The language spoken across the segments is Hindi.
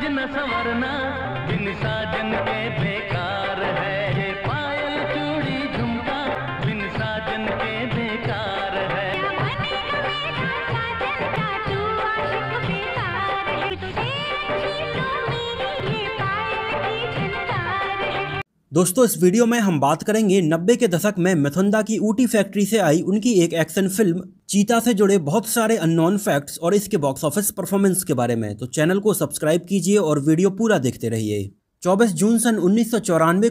साजन संवरना बिन साजन के बेकार दोस्तों इस वीडियो में हम बात करेंगे नब्बे के दशक में मिथुंदा की ऊटी फैक्ट्री से आई उनकी एक एक्शन फिल्म चीता से जुड़े बहुत सारे अननोन फैक्ट्स और इसके बॉक्स ऑफिस परफॉर्मेंस के बारे में तो चैनल को सब्सक्राइब कीजिए और वीडियो पूरा देखते रहिए 24 जून सन उन्नीस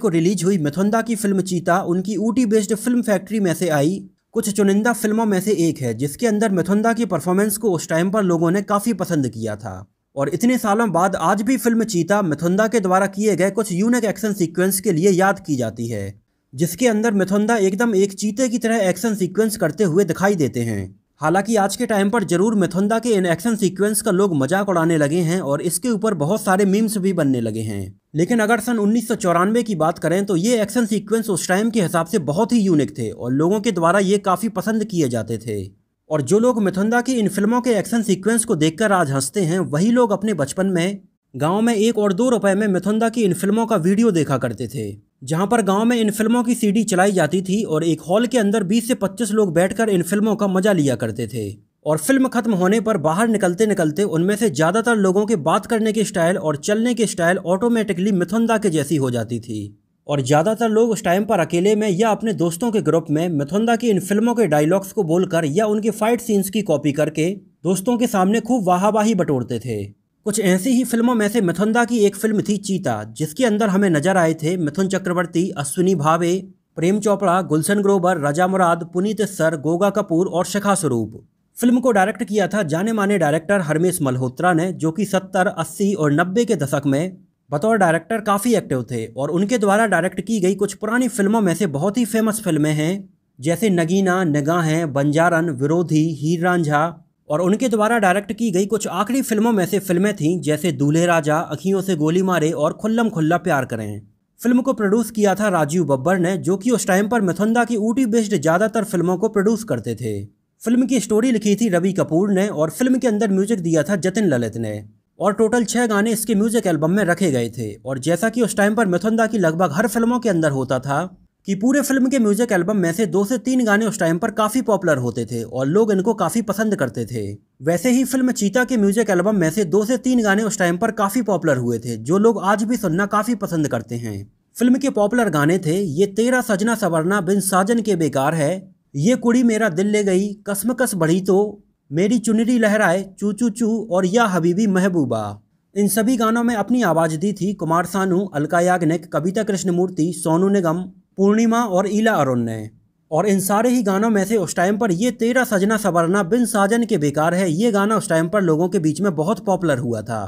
को रिलीज हुई मिथुंदा की फिल्म चीता उनकी ऊटी बेस्ड फिल्म फैक्ट्री में से आई कुछ चुनिंदा फिल्मों में से एक है जिसके अंदर मिथुंदा की परफॉर्मेंस को उस टाइम पर लोगों ने काफ़ी पसंद किया था और इतने सालों बाद आज भी फिल्म चीता मिथुंदा के द्वारा किए गए कुछ यूनिक एक्शन सीक्वेंस के लिए याद की जाती है जिसके अंदर मिथुंदा एकदम एक चीते की तरह एक्शन सीक्वेंस करते हुए दिखाई देते हैं हालांकि आज के टाइम पर जरूर मिथुंदा के इन एक्शन सीक्वेंस का लोग मजाक उड़ाने लगे हैं और इसके ऊपर बहुत सारे मीम्स भी बनने लगे हैं लेकिन अगर सन उन्नीस की बात करें तो ये एक्शन सीक्वेंस उस टाइम के हिसाब से बहुत ही यूनिक थे और लोगों के द्वारा ये काफ़ी पसंद किए जाते थे और जो लोग मिथुंदा की इन फिल्मों के एक्शन सीक्वेंस को देखकर आज हंसते हैं वही लोग अपने बचपन में गांव में एक और दो रुपए में मिथुंदा की इन फिल्मों का वीडियो देखा करते थे जहां पर गांव में इन फिल्मों की सीडी चलाई जाती थी और एक हॉल के अंदर 20 से 25 लोग बैठकर इन फिल्मों का मजा लिया करते थे और फिल्म खत्म होने पर बाहर निकलते निकलते उनमें से ज़्यादातर लोगों के बात करने के स्टाइल और चलने के स्टाइल ऑटोमेटिकली मिथुंदा के जैसी हो जाती थी और ज़्यादातर लोग उस टाइम पर अकेले में या अपने दोस्तों के ग्रुप में मिथुंदा की इन फिल्मों के डायलॉग्स को बोलकर या उनके फाइट सीन्स की कॉपी करके दोस्तों के सामने खूब वाहवाही बटोरते थे कुछ ऐसी ही फिल्मों में से मिथुंदा की एक फिल्म थी चीता जिसके अंदर हमें नजर आए थे मिथुन चक्रवर्ती अश्विनी भावे प्रेम चोपड़ा गुलशन ग्रोवर राजा मुराद पुनीत सर गोगा कपूर और शिखा स्वरूप फिल्म को डायरेक्ट किया था जाने माने डायरेक्टर हरमेश मल्होत्रा ने जो कि सत्तर अस्सी और नब्बे के दशक में बतौर डायरेक्टर काफ़ी एक्टिव थे और उनके द्वारा डायरेक्ट की गई कुछ पुरानी फिल्मों में से बहुत ही फेमस फिल्में हैं जैसे नगीना नगाहें बंजारन विरोधी हीर रांझा और उनके द्वारा डायरेक्ट की गई कुछ आखिरी फिल्मों में से फिल्में थीं जैसे दूल्हे राजा अखियों से गोली मारे और खुल्लम खुल्ला प्यार करें फिल्म को प्रोड्यूस किया था राजीव बब्बर ने जो कि उस टाइम पर मिथुंदा की ऊटी बेस्ड ज़्यादातर फिल्मों को प्रोड्यूस करते थे फिल्म की स्टोरी लिखी थी रवि कपूर ने और फिल्म के अंदर म्यूजिक दिया था जतिन ललित ने और टोटल छः गाने इसके म्यूजिक एल्बम में रखे गए थे और जैसा कि उस टाइम पर मिथुंदा की लगभग हर फिल्मों के अंदर होता था कि पूरे फिल्म के म्यूजिक एल्बम में से दो से तीन गाने उस टाइम पर काफ़ी पॉपुलर होते थे और लोग इनको काफ़ी पसंद करते थे वैसे ही फिल्म चीता के म्यूजिक एल्बम में से दो से तीन गाने उस टाइम पर काफ़ी पॉपुलर हुए थे जो लोग आज भी सुनना काफ़ी पसंद करते हैं फिल्म के पॉपुलर गाने थे ये तेरा सजना सवरना बिन साजन के बेकार है ये कुड़ी मेरा दिल ले गई कसमकस बढ़ी तो मेरी चुनरी लहराए चू चू चू और या हबीबी महबूबा इन सभी गानों में अपनी आवाज़ दी थी कुमार सानू अलका याग्निक कविता कृष्णमूर्ति सोनू निगम पूर्णिमा और ईला अरुण ने और इन सारे ही गानों में से उस टाइम पर ये तेरा सजना सवरना बिन साजन के बेकार है ये गाना उस टाइम पर लोगों के बीच में बहुत पॉपुलर हुआ था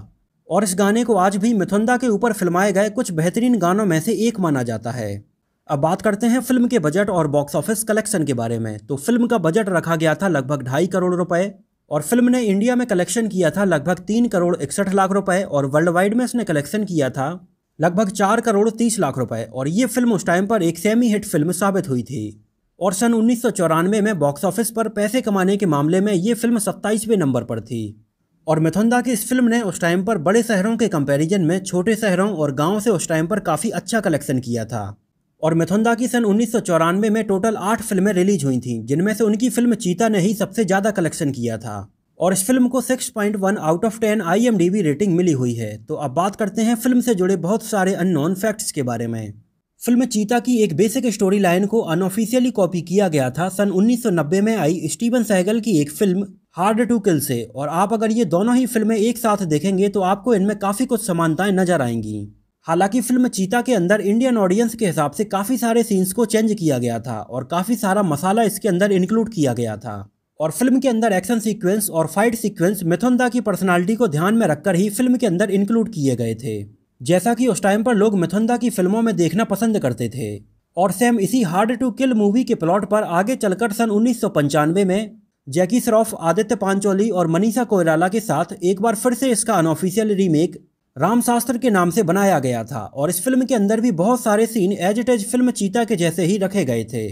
और इस गाने को आज भी मिथुंदा के ऊपर फिल्माए गए कुछ बेहतरीन गानों में से एक माना जाता है अब बात करते हैं फिल्म के बजट और बॉक्स ऑफिस कलेक्शन के बारे में तो फिल्म का बजट रखा गया था लगभग ढाई करोड़ रुपए और फिल्म ने इंडिया में कलेक्शन किया था लगभग तीन करोड़ इकसठ लाख रुपए और वर्ल्ड वाइड में इसने कलेक्शन किया था लगभग चार करोड़ तीस लाख रुपए और ये फिल्म उस टाइम पर एक सेमी हिट फिल्म साबित हुई थी और सन उन्नीस में बॉक्स ऑफिस पर पैसे कमाने के मामले में ये फिल्म सत्ताईसवें नंबर पर थी और मिथुंदा की इस फिल्म ने उस टाइम पर बड़े शहरों के कंपैरिजन में छोटे शहरों और गाँव से उस टाइम पर काफ़ी अच्छा कलेक्शन किया था और मिथुंदा की सन उन्नीस में टोटल आठ फिल्में रिलीज हुई थीं जिनमें से उनकी फिल्म चीता ने ही सबसे ज़्यादा कलेक्शन किया था और इस फिल्म को 6.1 आउट ऑफ 10 आई रेटिंग मिली हुई है तो अब बात करते हैं फिल्म से जुड़े बहुत सारे अननोन फैक्ट्स के बारे में फिल्म चीता की एक बेसिक स्टोरी लाइन को अनऑफिशियली कॉपी किया गया था सन 1990 में आई स्टीवन सहगल की एक फिल्म हार्ड टू किल से और आप अगर ये दोनों ही फिल्में एक साथ देखेंगे तो आपको इनमें काफ़ी कुछ समानताएं नजर आएंगी हालांकि फिल्म चीता के अंदर इंडियन ऑडियंस के हिसाब से काफ़ी सारे सीन्स को चेंज किया गया था और काफ़ी सारा मसाला इसके अंदर इंक्लूड किया गया था और फिल्म के अंदर एक्शन सीक्वेंस और फाइट सीक्वेंस मिथुनदा की पर्सनालिटी को ध्यान में रखकर ही फिल्म के अंदर इंक्लूड किए गए थे जैसा कि उस टाइम पर लोग मिथुनदा की फिल्मों में देखना पसंद करते थे और सैम इसी हार्ड टू किल मूवी के प्लॉट पर आगे चलकर सन उन्नीस में जैकी श्रॉफ आदित्य पांचोली और मनीषा कोयराला के साथ एक बार फिर से इसका अनऑफिशियल रीमेक रामशास्त्र के नाम से बनाया गया था और इस फिल्म के अंदर भी बहुत सारे scene as it as film Cheetah के जैसे ही रखे गए थे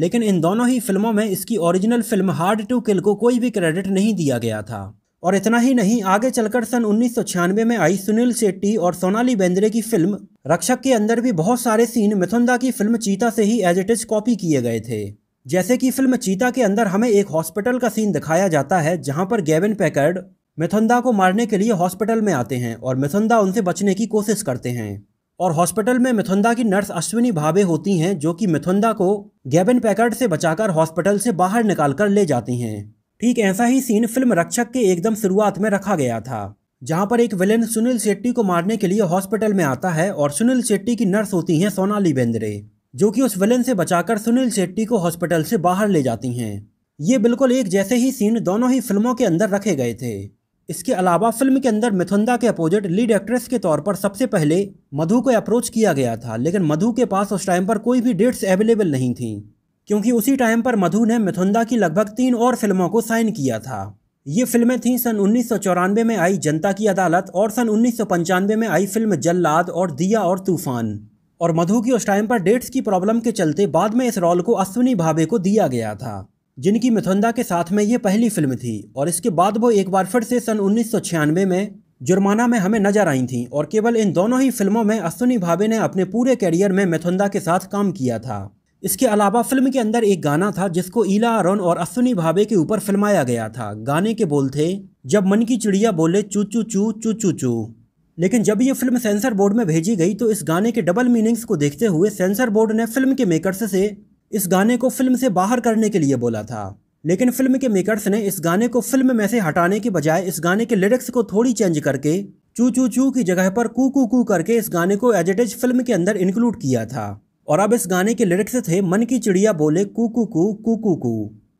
लेकिन इन दोनों ही फिल्मों में इसकी original film hard to kill को कोई भी क्रेडिट नहीं दिया गया था और इतना ही नहीं आगे चलकर सन उन्नीस में आई सुनील शेट्टी और सोनाली बेंद्रे की फिल्म रक्षक के अंदर भी बहुत सारे सीन मिथुंदा की फिल्म चीता से ही एज इट इज कॉपी किए गए थे जैसे कि फिल्म चीता के अंदर हमें एक हॉस्पिटल का सीन दिखाया जाता है जहां पर गेविन पैकर्ड मिथुंदा को मारने के लिए हॉस्पिटल में आते हैं और मिथुंदा उनसे बचने की कोशिश करते हैं और हॉस्पिटल में मिथुंदा की नर्स अश्विनी भावे होती हैं जो कि मिथुंदा को गैबिन पैकर्ड से बचाकर हॉस्पिटल से बाहर निकाल कर ले जाती हैं ठीक ऐसा ही सीन फिल्म रक्षक के एकदम शुरुआत में रखा गया था जहां पर एक विलेन सुनील शेट्टी को मारने के लिए हॉस्पिटल में आता है और सुनील शेट्टी की नर्स होती हैं सोनाली बेंद्रे जो कि उस विलेन से बचाकर सुनील शेट्टी को हॉस्पिटल से बाहर ले जाती हैं ये बिल्कुल एक जैसे ही सीन दोनों ही फिल्मों के अंदर रखे गए थे इसके अलावा फिल्म के अंदर मिथुंदा के अपोजिट लीड एक्ट्रेस के तौर पर सबसे पहले मधु को अप्रोच किया गया था लेकिन मधु के पास उस टाइम पर कोई भी डेट्स अवेलेबल नहीं थी क्योंकि उसी टाइम पर मधु ने मिथुंदा की लगभग तीन और फिल्मों को साइन किया था ये फिल्में थीं सन उन्नीस में आई जनता की अदालत और सन उन्नीस में आई फिल्म जल्लाद और दिया और तूफान और मधु की उस टाइम पर डेट्स की प्रॉब्लम के चलते बाद में इस रोल को अश्विनी भावे को दिया गया था जिनकी मिथुंदा के साथ में ये पहली फिल्म थी और इसके बाद वो एक बार फिर से सन उन्नीस में जुर्माना में हमें नजर आई थीं और केवल इन दोनों ही फिल्मों में अश्विनी भावे ने अपने पूरे कैरियर में मिथुंदा के साथ काम किया था इसके अलावा फिल्म के अंदर एक गाना था जिसको ईला अरुण और अश्विनी भावे के ऊपर फिल्माया गया था गाने के बोल थे जब मन की चिड़िया बोले चू चू चू चू चू चू लेकिन जब ये फिल्म सेंसर बोर्ड में भेजी गई तो इस गाने के डबल मीनिंग्स को देखते हुए सेंसर बोर्ड ने फिल्म के मेकर्स से इस गाने को फिल्म से बाहर करने के लिए बोला था लेकिन फिल्म के मेकर्स ने इस गाने को फिल्म में से हटाने के बजाय इस गाने के लिरिक्स को थोड़ी चेंज करके चू चू चू की जगह पर कू कू कू करके इस गाने को एजेटेज फिल्म के अंदर इंक्लूड किया था और अब इस गाने के लिरिक्स थे मन की चिड़िया बोले कू कू कू कू कू कू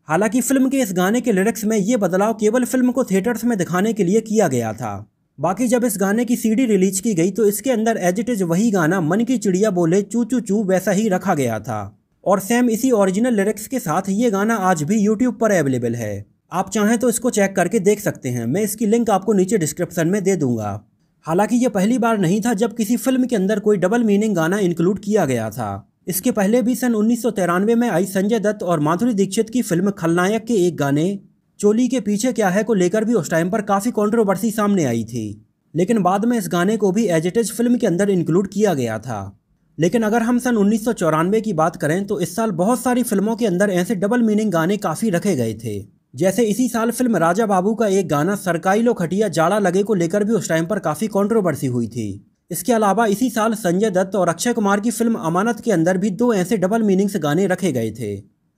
हालांकि फिल्म के इस गाने के लिरिक्स में ये बदलाव केवल फिल्म को थिएटर्स में दिखाने के लिए किया गया था बाकी जब इस गाने की सीडी रिलीज की गई तो इसके अंदर एजेटेज वही गाना मन की चिड़िया बोले चू चू चू वैसा ही रखा गया था और सेम इसी ओरिजिनल लिरिक्स के साथ ये गाना आज भी यूट्यूब पर अवेलेबल है आप चाहें तो इसको चेक करके देख सकते हैं मैं इसकी लिंक आपको नीचे डिस्क्रिप्शन में दे दूंगा हालांकि ये पहली बार नहीं था जब किसी फिल्म के अंदर कोई डबल मीनिंग गाना इंक्लूड किया गया था इसके पहले भी सन उन्नीस में आई संजय दत्त और माधुरी दीक्षित की फिल्म खलनायक के एक गाने चोली के पीछे क्या है को लेकर भी उस टाइम पर काफ़ी कॉन्ट्रोवर्सी सामने आई थी लेकिन बाद में इस गाने को भी एजिटेज फिल्म के अंदर इंक्लूड किया गया था लेकिन अगर हम सन उन्नीस की बात करें तो इस साल बहुत सारी फिल्मों के अंदर ऐसे डबल मीनिंग गाने काफ़ी रखे गए थे जैसे इसी साल फिल्म राजा बाबू का एक गाना सरकाई लो खटिया जाड़ा लगे को लेकर भी उस टाइम पर काफ़ी कंट्रोवर्सी हुई थी इसके अलावा इसी साल संजय दत्त और अक्षय कुमार की फिल्म अमानत के अंदर भी दो ऐसे डबल मीनिंग्स गाने रखे गए थे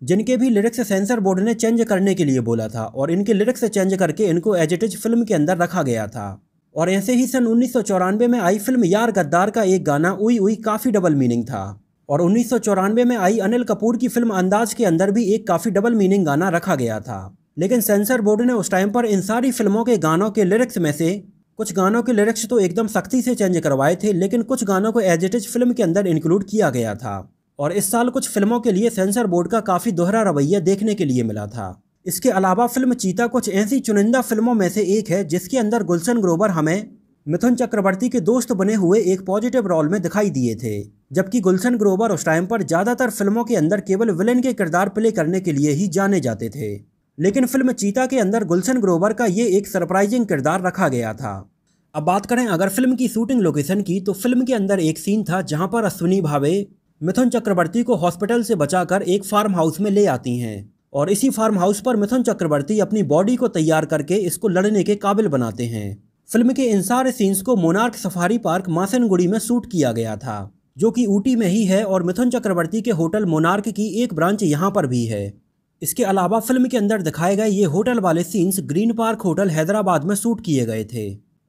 जिनके भी लिरिक्स सेंसर बोर्ड ने चेंज करने के लिए बोला था और इनके लिरिक्स चेंज करके इनको एजिटिज फिल्म के अंदर रखा गया था और ऐसे ही सन उन्नीस में आई फिल्म यार गद्दार का एक गाना उई उई काफ़ी डबल मीनिंग था और उन्नीस में आई अनिल कपूर की फिल्म अंदाज के अंदर भी एक काफ़ी डबल मीनिंग गाना रखा गया था लेकिन सेंसर बोर्ड ने उस टाइम पर इन सारी फिल्मों के गानों के लिरिक्स में से कुछ गानों के लिरिक्स तो एकदम सख्ती से चेंज करवाए थे लेकिन कुछ गानों को एज इट इज फिल्म के अंदर इंक्लूड किया गया था और इस साल कुछ फिल्मों के लिए सेंसर बोर्ड का काफ़ी दोहरा रवैया देखने के लिए मिला था इसके अलावा फिल्म चीता कुछ ऐसी चुनिंदा फिल्मों में से एक है जिसके अंदर गुलशन ग्रोवर हमें मिथुन चक्रवर्ती के दोस्त बने हुए एक पॉजिटिव रोल में दिखाई दिए थे जबकि गुलशन ग्रोवर उस टाइम पर ज़्यादातर फिल्मों के अंदर केवल विलेन के किरदार प्ले करने के लिए ही जाने जाते थे लेकिन फिल्म चीता के अंदर गुलशन ग्रोवर का ये एक सरप्राइजिंग किरदार रखा गया था अब बात करें अगर फिल्म की शूटिंग लोकेशन की तो फिल्म के अंदर एक सीन था जहाँ पर अश्विनी भावे मिथुन चक्रवर्ती को हॉस्पिटल से बचाकर एक फार्म हाउस में ले आती हैं और इसी फार्म हाउस पर मिथुन चक्रवर्ती अपनी बॉडी को तैयार करके इसको लड़ने के काबिल बनाते हैं फिल्म के इन सारे सीन्स को मोनार्क सफारी पार्क मासनगुड़ी में शूट किया गया था जो कि ऊटी में ही है और मिथुन चक्रवर्ती के होटल मोनार्क की एक ब्रांच यहाँ पर भी है इसके अलावा फिल्म के अंदर दिखाए गए ये होटल वाले scenes green park hotel Hyderabad में शूट किए गए थे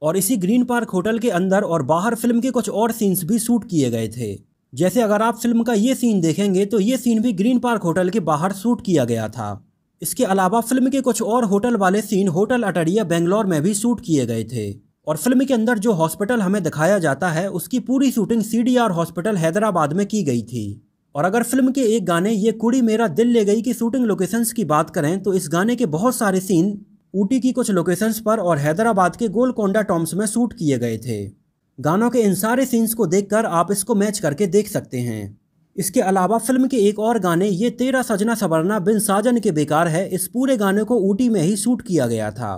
और इसी ग्रीन पार्क होटल के अंदर और बाहर फिल्म के कुछ और सीन्स भी शूट किए गए थे जैसे अगर आप फिल्म का ये सीन देखेंगे तो ये सीन भी ग्रीन पार्क होटल के बाहर शूट किया गया था इसके अलावा फिल्म के कुछ और होटल वाले सीन होटल अटरिया बेंगलोर में भी शूट किए गए थे और फिल्म के अंदर जो हॉस्पिटल हमें दिखाया जाता है उसकी पूरी शूटिंग सी हॉस्पिटल हैदराबाद में की गई थी और अगर फिल्म के एक गाने ये कुड़ी मेरा दिल ले गई की शूटिंग लोकेशंस की बात करें तो इस गाने के बहुत सारे सीन ऊटी की कुछ लोकेशंस पर और हैदराबाद के गोलकोंडा टॉम्स में शूट किए गए थे गानों के इन सारे सीन्स को देखकर आप इसको मैच करके देख सकते हैं इसके अलावा फिल्म के एक और गाने ये तेरा सजना सवरना बिन साजन के बेकार है इस पूरे गाने को ऊटी में ही शूट किया गया था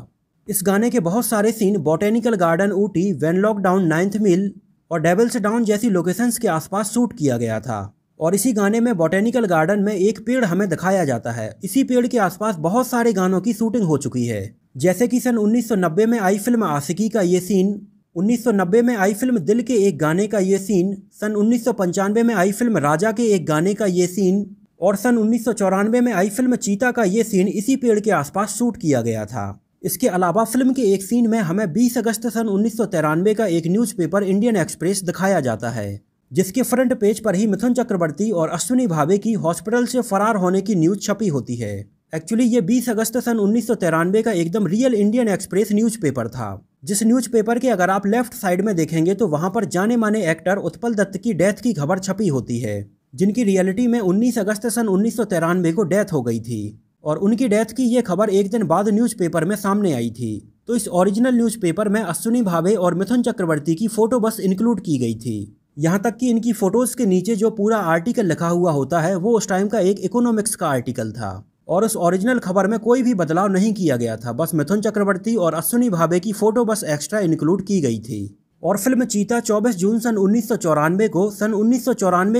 इस गाने के बहुत सारे scene botanical garden Ooty when lockdown ninth mill और डेबल्स डाउन जैसी लोकेशंस के आसपास शूट किया गया था और इसी गाने में बॉटेनिकल गार्डन में एक पेड़ हमें दिखाया जाता है इसी पेड़ के आसपास बहुत सारे गानों की शूटिंग हो चुकी है जैसे कि सन 1990 में आई फिल्म आशिकी का ये सीन 1990 में आई फिल्म दिल के एक गाने का ये सीन सन उन्नीस में आई फिल्म राजा के एक गाने का ये सीन और सन उन्नीस में आई फिल्म चीता का ये सीन इसी पेड़ के आसपास शूट किया गया था इसके अलावा फिल्म के एक सीन में हमें 20 अगस्त सन उन्नीस का एक न्यूज़पेपर इंडियन एक्सप्रेस दिखाया जाता है जिसके फ्रंट पेज पर ही मिथुन चक्रवर्ती और अश्विनी भावे की हॉस्पिटल से फरार होने की न्यूज़ छपी होती है एक्चुअली ये 20 अगस्त सन उन्नीस का एकदम रियल इंडियन एक्सप्रेस न्यूज़पेपर था जिस न्यूज़पेपर के अगर आप लेफ्ट साइड में देखेंगे तो वहाँ पर जाने माने एक्टर उत्पल दत्त की डेथ की खबर छपी होती है जिनकी रियलिटी में 19 अगस्त सन उन्नीस को डेथ हो गई थी और उनकी डेथ की ये खबर एक दिन बाद न्यूज़पेपर में सामने आई थी तो इस ओरिजिनल न्यूज़पेपर में अश्विनी भावे और मिथुन चक्रवर्ती की फ़ोटो बस इंक्लूड की गई थी यहाँ तक कि इनकी फ़ोटोज़ के नीचे जो पूरा आर्टिकल लिखा हुआ होता है वो उस टाइम का एक इकोनॉमिक्स का आर्टिकल था और उस ओरिजिनल खबर में कोई भी बदलाव नहीं किया गया था बस मिथुन चक्रवर्ती और अश्विनी भावे की फ़ोटो बस एक्स्ट्रा इंक्लूड की गई थी और फिल्म चीता 24 जून सन उन्नीस को सन उन्नीस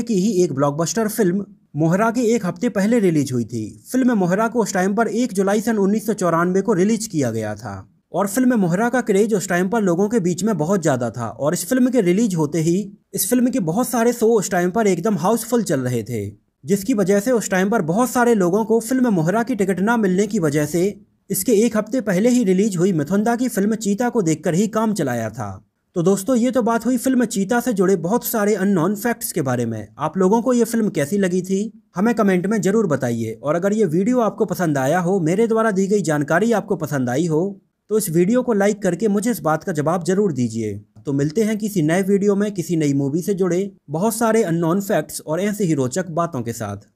की ही एक ब्लॉकबस्टर फिल्म मोहरा के एक हफ्ते पहले रिलीज हुई थी फिल्म मोहरा को उस टाइम पर एक जुलाई सन उन्नीस को रिलीज किया गया था और फिल्म मोहरा का क्रेज उस टाइम पर लोगों के बीच में बहुत ज़्यादा था और इस फिल्म के रिलीज होते ही इस फिल्म के बहुत सारे शो उस टाइम पर एकदम हाउसफुल चल रहे थे जिसकी वजह से उस टाइम पर बहुत सारे लोगों को फिल्म मोहरा की टिकट ना मिलने की वजह से इसके एक हफ्ते पहले ही रिलीज हुई मिथुंदा की फिल्म चीता को देखकर ही काम चलाया था तो दोस्तों ये तो बात हुई फिल्म चीता से जुड़े बहुत सारे अननोन फैक्ट्स के बारे में आप लोगों को ये फिल्म कैसी लगी थी हमें कमेंट में ज़रूर बताइए और अगर ये वीडियो आपको पसंद आया हो मेरे द्वारा दी गई जानकारी आपको पसंद आई हो तो इस वीडियो को लाइक करके मुझे इस बात का जवाब जरूर दीजिए तो मिलते हैं किसी नए वीडियो में किसी नई मूवी से जुड़े बहुत सारे अननोन फैक्ट्स और ऐसे ही रोचक बातों के साथ